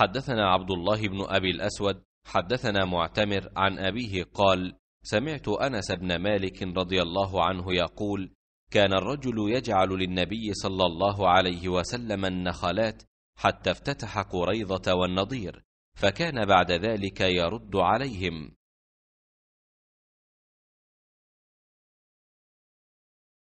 حدثنا عبد الله بن أبي الأسود حدثنا معتمر عن أبيه قال سمعت أنس بن مالك رضي الله عنه يقول كان الرجل يجعل للنبي صلى الله عليه وسلم النخلات حتى افتتح قريضة والنضير فكان بعد ذلك يرد عليهم